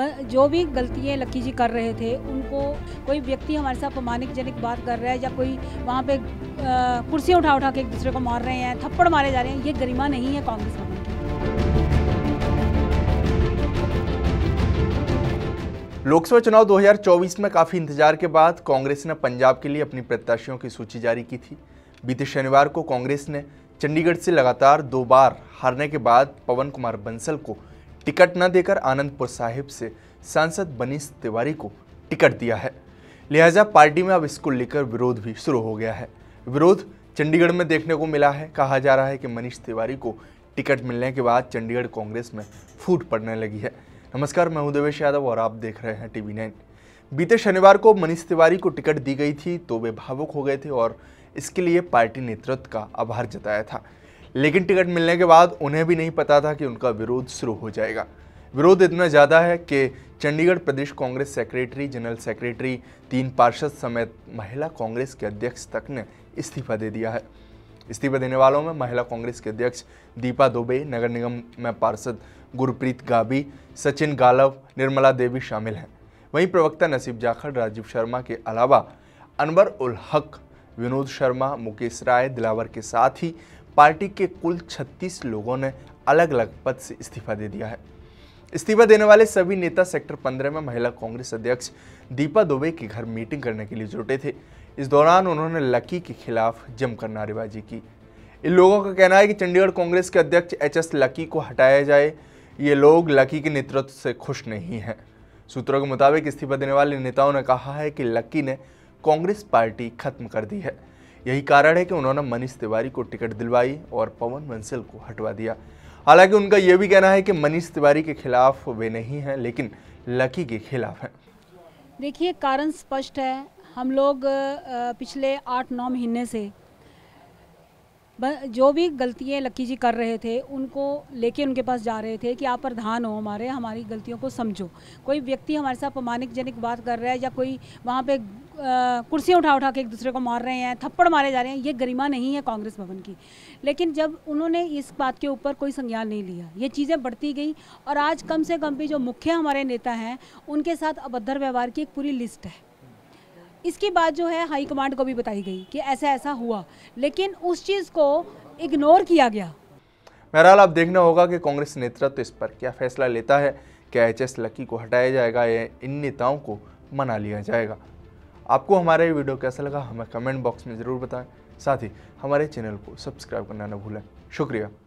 जो भी गलतियाँ लक्की जी कर रहे थे उनको कोई व्यक्ति हमारे साथ अपमानिक जनिक बात कर रहा है या कोई वहाँ पे कुर्सियाँ उठा उठा के एक दूसरे को मार रहे हैं थप्पड़ मारे जा रहे हैं ये गरिमा नहीं है कांग्रेस का लोकसभा चुनाव 2024 में काफ़ी इंतजार के बाद कांग्रेस ने पंजाब के लिए अपनी प्रत्याशियों की सूची जारी की थी बीते शनिवार को कांग्रेस ने चंडीगढ़ से लगातार दो बार हारने के बाद पवन कुमार बंसल को टिकट न देकर आनंदपुर साहिब से सांसद मनीष तिवारी को टिकट दिया है लिहाजा पार्टी में अब इसको लेकर विरोध भी शुरू हो गया है विरोध चंडीगढ़ में देखने को मिला है कहा जा रहा है कि मनीष तिवारी को टिकट मिलने के बाद चंडीगढ़ कांग्रेस में फूट पड़ने लगी है नमस्कार मैं हूं देवेश यादव और आप देख रहे हैं टीवी नाइन बीते शनिवार को मनीष तिवारी को टिकट दी गई थी तो वे भावुक हो गए थे और इसके लिए पार्टी नेतृत्व का आभार जताया था लेकिन टिकट मिलने के बाद उन्हें भी नहीं पता था कि उनका विरोध शुरू हो जाएगा विरोध इतना ज़्यादा है कि Chandigarh Pradesh Congress secretary general secretary तीन पार्षद समेत महिला कांग्रेस के अध्यक्ष तक ने इस्तीफा दे दिया है इस्तीफा देने वालों में महिला कांग्रेस के अध्यक्ष दीपा दुबे नगर निगम में पार्षद गुरप्रीत गाबी सचिन गालव निर्मला देवी शामिल हैं वहीं प्रवक्ता नसीब जाखड़ राजीव शर्मा के अलावा अनवर उल हक विनोद शर्मा मुकेश राय दिलावर के साथ ही पार्टी के कुल 36 लोगों ने अलग अलग पद से इस्तीफा दे दिया है इस्तीफा देने वाले सभी नेता सेक्टर 15 में महिला कांग्रेस अध्यक्ष दीपा दुबे के घर मीटिंग करने के लिए जुटे थे इस दौरान उन्होंने लकी के खिलाफ जमकर नारेबाजी की इन लोगों का कहना है कि चंडीगढ़ कांग्रेस के अध्यक्ष एच एस लकी को हटाया जाए ये लोग लकी के नेतृत्व से खुश नहीं हैं सूत्रों के मुताबिक इस्तीफा देने वाले नेताओं ने कहा है कि लकी ने कांग्रेस पार्टी खत्म कर दी है यही कारण है कि उन्होंने मनीष तिवारी को टिकट दिलवाई और पवन बंसल को हटवा दिया हालांकि उनका यह भी कहना है कि मनीष तिवारी के खिलाफ वे नहीं हैं लेकिन लकी के खिलाफ हैं देखिए कारण स्पष्ट है हम लोग पिछले आठ नौ महीने से जो भी गलतियाँ लक्की जी कर रहे थे उनको लेके उनके पास जा रहे थे कि आप प्रधान हो हमारे हमारी गलतियों को समझो कोई व्यक्ति हमारे साथ अपमानिकजनक बात कर रहा है या कोई वहाँ पे कुर्सियाँ उठा उठा के एक दूसरे को मार रहे हैं थप्पड़ मारे जा रहे हैं ये गरिमा नहीं है कांग्रेस भवन की लेकिन जब उन्होंने इस बात के ऊपर कोई संज्ञान नहीं लिया ये चीज़ें बढ़ती गई और आज कम से कम भी जो मुख्य हमारे नेता हैं उनके साथ अभद्र व्यवहार की एक पूरी लिस्ट है इसकी बात जो है हाई कमांड को भी बताई गई कि ऐसा ऐसा हुआ लेकिन उस चीज़ को इग्नोर किया गया बहरहाल अब देखना होगा कि कांग्रेस नेतृत्व तो इस पर क्या फैसला लेता है क्या एच एस लक्की को हटाया जाएगा या इन नेताओं को मना लिया जाएगा आपको हमारा ये वीडियो कैसा लगा हमें कमेंट बॉक्स में ज़रूर बताएं साथ ही हमारे चैनल को सब्सक्राइब करना न भूलें शुक्रिया